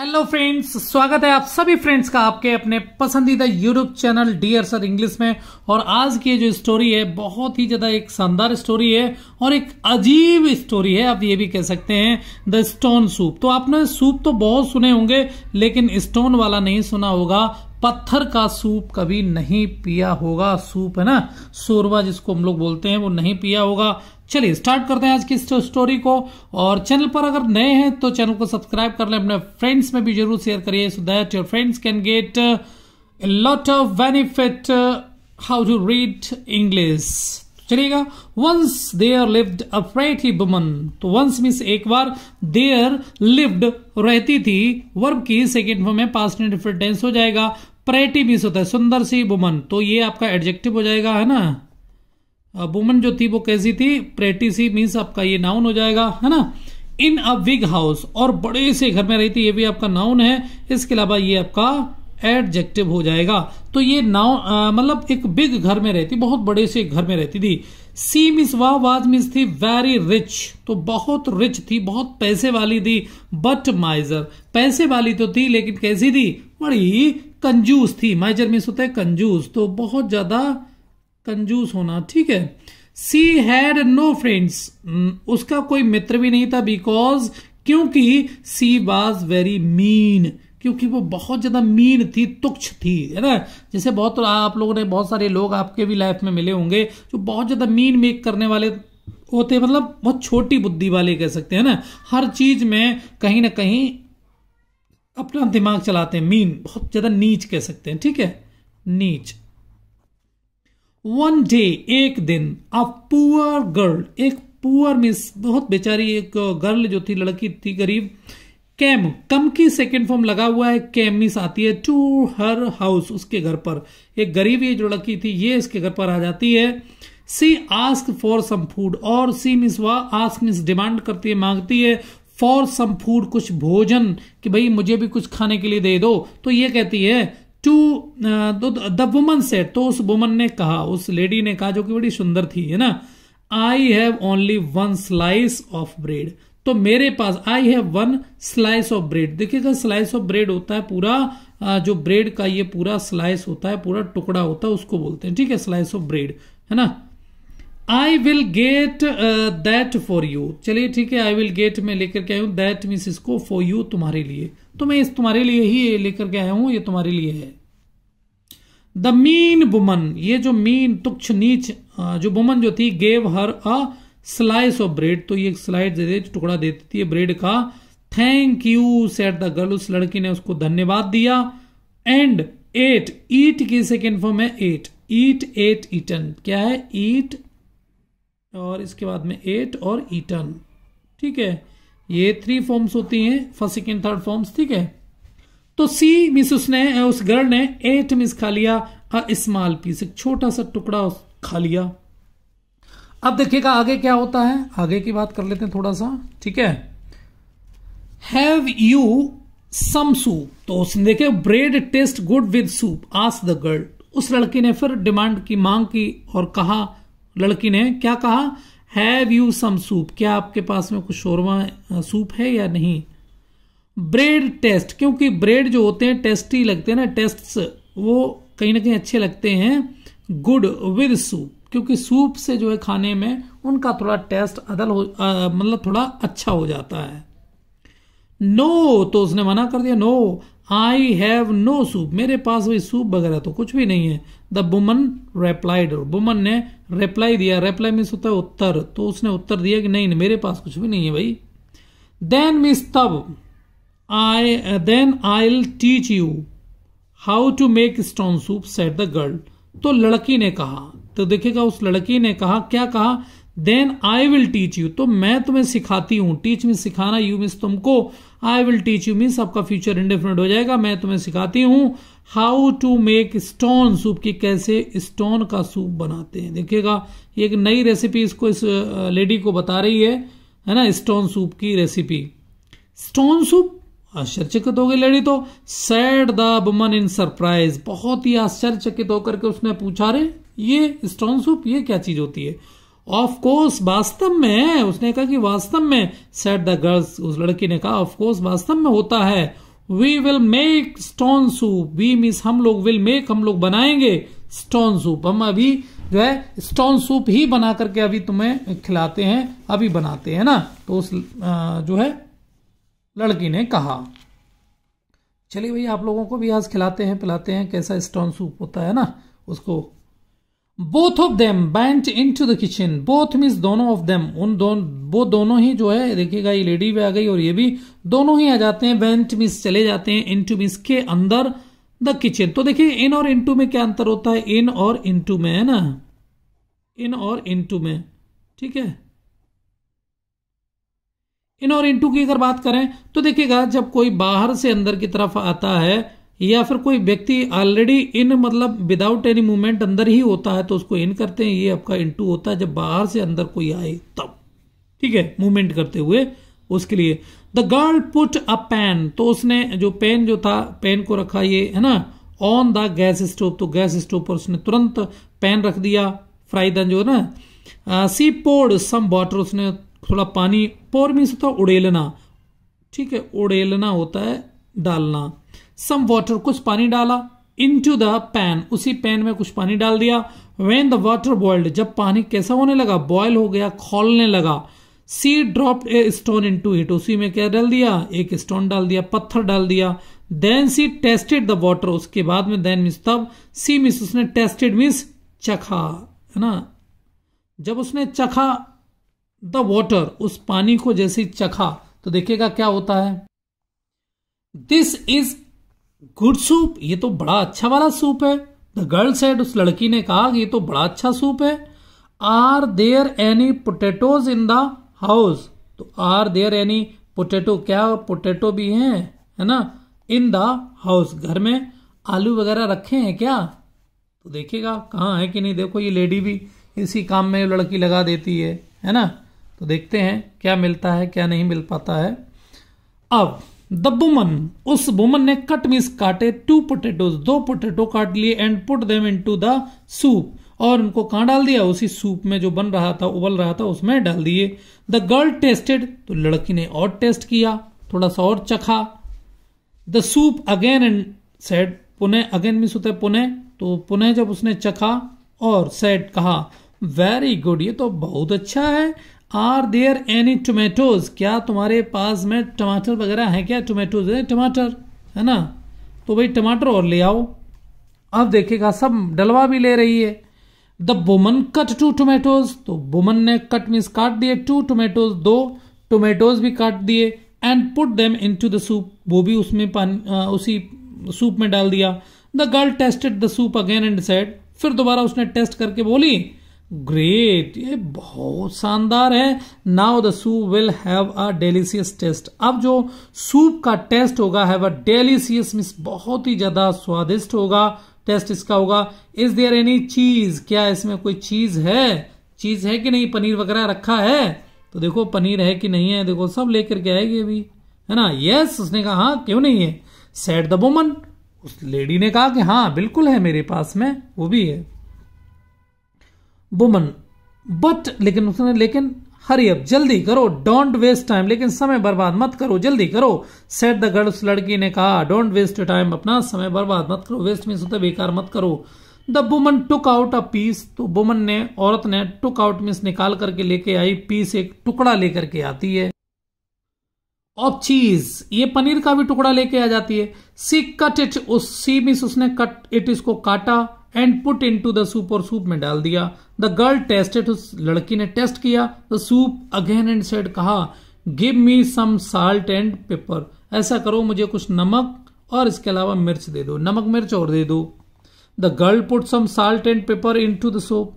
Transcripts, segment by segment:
hello friends स्वागत है आप सभी फ्रेंड्स का आपके अपने पसंदीदा YouTube channel dear sir English में और आज की जो स्टोरी है बहुत ही ज़्यादा एक शानदार स्टोरी है और एक अजीब स्टोरी है आप ये भी कह सकते हैं द स्टोन सूप तो आपने सूप तो बहुत सुने होंगे लेकिन स्टोन वाला नहीं सुना होगा पत्थर का सूप कभी नहीं पिया होगा सूप है ना शोरबा जिसको हम लोग बोलते हैं वो नहीं पिया होगा चलिए स्टार्ट करते हैं आज की स्टोरी को और चैनल पर अगर नए हैं तो चैनल को सब्सक्राइब कर लें अपने फ्रेंड्स में भी जरूर शेयर करिए so that your friends can get lot of benefit how to read English चलिएगा once there lived a pretty woman तो वंस मीन्स एक बार देयर लिव्ड रहती थी वर्ब की सेकेंड फॉर्म में पास्ट में डिफरेंट टेंस हो जाएगा प्रेटी मीन्स होता है सुंदर सी वुमन तो ये आपका एडजेक्टिव हो जाएगा है ना वुमन जो थी वो कैसी थी प्रेटी सी मीन्स आपका ये नाउन हो जाएगा है ना इन अ बिग हाउस और बड़े से घर में रही थी ये भी आपका नाउन है इसके अलावा ये आपका एडजेक्टिव हो जाएगा तो ये नाउ मतलब एक बिग घर में रहती बहुत बड़े से घर में रहती थी सी मिस वाह वाज मिस थी वेरी रिच तो बहुत रिच थी बहुत पैसे वाली थी बट माइजर पैसे वाली तो थी लेकिन कैसी थी बड़ी कंजूस थी माइजर मिस होता है कंजूस तो बहुत ज्यादा कंजूस होना ठीक है सी हैड नो फ्रेंड्स उसका कोई मित्र भी नहीं था बिकॉज क्योंकि सी वॉज वेरी मीन क्योंकि वो बहुत ज़्यादा मीन थी तुक्ष थी है ना जैसे बहुत आप लोगों ने बहुत सारे लोग आपके भी लाइफ में मिले होंगे जो बहुत ज़्यादा मीन मेक करने वाले होते मतलब बहुत छोटी बुद्धि वाले कह सकते हैं ना हर चीज़ में कहीं ना कहीं अपना दिमाग चलाते हैं मीन बहुत ज़्यादा नीच कह सकते हैं ठीक है नीच वन डे एक दिन अ पुअर गर्ल एक पुअर मिस बहुत बेचारी एक गर्ल uh, जो थी लड़की थी गरीब कैम कम की सेकेंड फॉर्म लगा हुआ है कैम मिस आती है टू हर हाउस उसके घर पर एक गरीब ये जो लड़की थी ये इसके घर पर आ जाती है she ask for some food और सी मिस वा आस्क मिस डिमांड करती है मांगती है फॉर सम फूड कुछ भोजन कि भाई मुझे भी कुछ खाने के लिए दे दो तो ये कहती है टू द वुमन से तो उस वुमन ने कहा उस लेडी ने कहा जो कि बड़ी सुंदर थी है ना I have only one slice of bread तो मेरे पास I have one slice of bread देखिएगा स्लाइस ऑफ ब्रेड होता है पूरा जो ब्रेड का ये पूरा स्लाइस होता है पूरा टुकड़ा होता है उसको बोलते हैं ठीक है स्लाइस ऑफ ब्रेड है ना I will get that for you चलिए ठीक है आई विल गेट में लेकर के आयु दैट मीन्स इसको फॉर यू तुम्हारे लिए तो मैं इस तुम्हारे लिए ही लेकर के आया हूं ये तुम्हारे लिए है द मीन वुमन ये जो मीन तुक्ष नीच जो वुमन जो थी gave her a slice of bread तो ये स्लाइड दे दे टुकड़ा दे देती है ब्रेड का thank you said the girl उस लड़की ने उसको धन्यवाद दिया एंड एट ईट की सेकेंड फॉर्म है एट ईट एट ईटन क्या है ईट और इसके बाद में एट और ईटन ठीक है ये थ्री फॉर्म्स होती हैं फर्स्ट सेकेंड थर्ड फॉर्म्स ठीक है तो सी मिस उसने उस गर्ल ने एट मिस खा लिया अ स्मॉल पीस एक छोटा सा टुकड़ा खा लिया अब देखिएगा आगे क्या होता है आगे की बात कर लेते हैं थोड़ा सा ठीक है हैव यू सम सूप तो उसने देखे bread taste good with soup आस द गर्ल उस लड़की ने फिर डिमांड की मांग की और कहा लड़की ने क्या कहा हैव यू सम सूप क्या आपके पास में कुछ शोरमा सूप है या नहीं ब्रेड टेस्ट क्योंकि ब्रेड जो होते हैं टेस्टी लगते हैं ना टेस्ट वो कहीं ना कहीं अच्छे लगते हैं गुड विद सूप क्योंकि सूप से जो है खाने में उनका थोड़ा टेस्ट अदल हो मतलब थोड़ा अच्छा हो जाता है नो no, तो उसने मना कर दिया no I have no soup मेरे पास वही सूप वगैरह तो कुछ भी नहीं है द बुमन रेप्लाइड बुमन ने रिप्लाई दिया रेप्लाई मीन्स होता है उत्तर तो उसने उत्तर दिया कि नहीं मेरे पास कुछ भी नहीं है भाई देन मीन्स तब I then I teach you how to make stone soup said the girl तो लड़की ने कहा तो देखेगा उस लड़की ने कहा क्या कहा then I will teach you तो मैं तुम्हें सिखाती हूं टीच में सिखाना यू मीन्स तुमको I will teach you means आपका फ्यूचर इंडिफरेंट हो जाएगा मैं तुम्हें सिखाती हूँ how to make stone soup की कैसे स्टोन का सूप बनाते हैं देखिएगा ये एक नई रेसिपी इसको इस लेडी को बता रही है है ना स्टोन सूप की रेसिपी स्टोन सूप आश्चर्यचकित हो गई लेडी तो said the woman in surprise बहुत ही आश्चर्यचकित होकर के उसने पूछा रे ये स्टोन सूप ये क्या चीज होती है ऑफ कोर्स वास्तव में उसने कहा कि वास्तव में सेट द गर्ल्स उस लड़की ने कहा ऑफ कोर्स वास्तव में होता है we will make stone soup we means हम लोग विल मेक हम लोग बनाएंगे स्टोन सूप हम अभी जो है स्टोन सूप ही बना करके अभी तुम्हें खिलाते हैं अभी बनाते हैं ना तो उस जो है लड़की ने कहा चलिए भैया आप लोगों को भी आज खिलाते हैं पिलाते हैं कैसा स्टोन सूप होता है ना उसको बोथ ऑफ देम बेंच into the kitchen both means दोनों ऑफ देम उन दोनों वो दोनों ही जो है देखिएगा ये लेडी भी आ गई और ये भी दोनों ही आ जाते हैं बेंच मीन्स चले जाते हैं इन टू मीन्स के अंदर द किचन तो देखिए इन और टू में क्या अंतर होता है इन और टू में है ना इन और टू में ठीक है इन और टू की अगर बात करें तो देखिएगा जब कोई बाहर से अंदर की तरफ आता है या फिर कोई व्यक्ति ऑलरेडी इन मतलब विदाउट एनी मूवमेंट अंदर ही होता है तो उसको इन करते हैं ये आपका इनटू होता है जब बाहर से अंदर कोई आए तब ठीक है मूवमेंट करते हुए उसके लिए the girl put a pan तो उसने जो पेन जो था पेन को रखा ये है ना ऑन द गैस स्टोव तो गैस स्टोव पर उसने तुरंत पैन रख दिया फ्राई दन जो है ना सी पोर्ड सम वाटर उसने थोड़ा पानी पोर मीन्स होता उड़ेलना ठीक है उड़ेलना होता है डालना सम वाटर कुछ पानी डाला इन टू द पैन उसी पैन में कुछ पानी डाल दिया वेन द वाटर बॉइल्ड जब पानी कैसा होने लगा बॉयल हो गया खोलने लगा she drop a stone into it उसी में क्या डाल दिया एक स्टोन डाल दिया पत्थर डाल दिया then she tasted the water उसके बाद में देन मिस तब सी मिस उसने टेस्टेड मिस चखा है ना जब उसने चखा द वॉटर उस पानी को जैसे चखा तो देखिएगा क्या होता है दिस इज गुड सूप ये तो बड़ा अच्छा वाला सूप है द गर्ल सेड उस लड़की ने कहा ये तो बड़ा अच्छा सूप है are there any potatoes in the house तो आर देयर एनी पोटेटो क्या पोटेटो भी हैं है ना इन द हाउस घर में आलू वगैरह रखे हैं क्या तो देखिएगा कहाँ है कि नहीं देखो ये लेडी भी इसी काम में लड़की लगा देती है है ना तो देखते हैं क्या मिलता है क्या नहीं मिल पाता है अब द बुमन उस बुमन ने कट मीस काटे टू पोटेटोज दो पोटेटो काट लिए and put them into the soup और उनको कहाँ डाल दिया उसी सूप में जो बन रहा था उबल रहा था उसमें डाल दिए द गर्ल टेस्टेड तो लड़की ने और टेस्ट किया थोड़ा सा और चखा the soup again and said पुने अगेन मिस होते पुने तो पुने जब उसने चखा और सेड कहा वेरी गुड ये तो बहुत अच्छा है आर देयर एनी टोमेटोज क्या तुम्हारे पास में टमाटर वगैरह है क्या टोमेटोज है टमाटर है ना तो भाई टमाटर और ले आओ अब देखेगा सब डलवा भी ले रही है the woman cut two tomatoes तो वुमन ने कट मीन्स काट दिए टू टोमेटोज दो टोमेटोज भी काट दिए and put them into the soup वो भी उसमें आ, उसी सूप में डाल दिया the girl tested the soup again and said फिर दोबारा उसने टेस्ट करके बोली ग्रेट ये बहुत शानदार है now the soup will have a delicious taste अब जो सूप का टेस्ट होगा हैव अ डेलीसियस मीन बहुत ही ज्यादा स्वादिष्ट होगा टेस्ट इसका होगा इज देयर एनी चीज क्या इसमें कोई चीज है चीज है कि नहीं पनीर वगैरह रखा है तो देखो पनीर है कि नहीं है देखो सब लेकर के आएगी अभी है ना यस yes, उसने कहा हाँ क्यों नहीं है सेट द वुमन उस लेडी ने कहा कि हाँ बिल्कुल है मेरे पास में वो भी है बुमन बट लेकिन उसने लेकिन हरी अब जल्दी करो डोंट वेस्ट टाइम लेकिन समय बर्बाद मत करो जल्दी करो सेट द गर्ल उस लड़की ने कहा डोंट वेस्ट टाइम अपना समय बर्बाद मत करो वेस्ट मीन होता बेकार मत करो the woman took out a piece तो बुमन ने औरत ने टुक आउट मीन्स निकाल करके लेके आई पीस एक टुकड़ा लेकर के आती है और चीज ये पनीर का भी टुकड़ा लेके आ जाती है सी कट इट उस सी मीस उसने कट इट इसको काटा and put into the soup और सूप में डाल दिया द गर्ल टेस्टेड उस लड़की ने टेस्ट किया the soup again and said कहा give me some salt and pepper ऐसा करो मुझे कुछ नमक और इसके अलावा मिर्च दे दो नमक मिर्च और दे दो the girl put some salt and pepper into the soup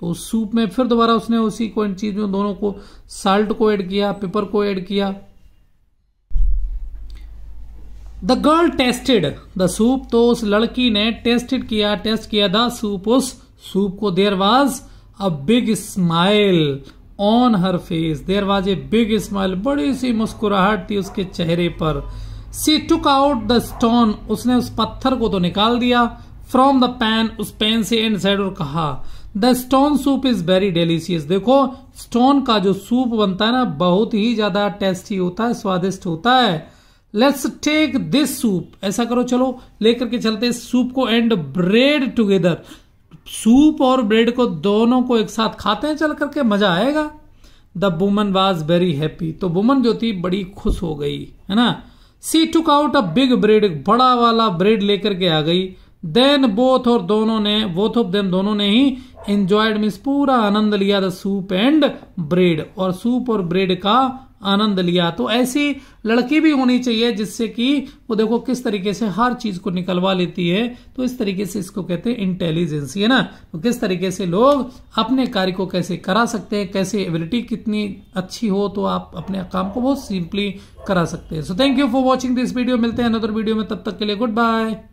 तो सूप में फिर दोबारा उसने उसी को इन चीज़ों दोनों को साल्ट को ऐड किया पेपर को ऐड किया the girl tested the soup तो उस लड़की ने टेस्टेड किया टेस्ट किया द सूप उस सूप को there was a big smile on her face there was a big smile बड़ी सी मुस्कुराहट थी उसके चेहरे पर she took out the stone उसने उस पत्थर को तो निकाल दिया फ्रॉम द पैन उस पैन से एंड साइड और कहा the stone soup is very delicious देखो स्टोन का जो सूप बनता है ना बहुत ही ज्यादा टेस्टी होता है स्वादिष्ट होता है लेट्स टेक दिस सूप ऐसा करो चलो लेकर के चलते इस सूप को एंड ब्रेड टुगेदर सूप और ब्रेड को दोनों को एक साथ खाते हैं चल करके मजा आएगा the woman was very happy तो वुमन जो थी बड़ी खुश हो गई है ना she took out a big bread बड़ा वाला ब्रेड लेकर के आ गई देन बोथ और दोनों ने बोथ ऑफ देम दोनों ने ही एंजॉयड मीन्स पूरा आनंद लिया द सूप एंड ब्रेड और सूप और ब्रेड का आनंद लिया तो ऐसी लड़की भी होनी चाहिए जिससे कि वो देखो किस तरीके से हर चीज को निकलवा लेती है तो इस तरीके से इसको कहते हैं इंटेलिजेंसी है ना तो किस तरीके से लोग अपने कार्य को कैसे करा सकते हैं कैसे एबिलिटी कितनी अच्छी हो तो आप अपने काम को बहुत सिंपली करा सकते हैं so thank you for watching this video मिलते हैं अनदर वीडियो में तब तक के लिए गुड बाय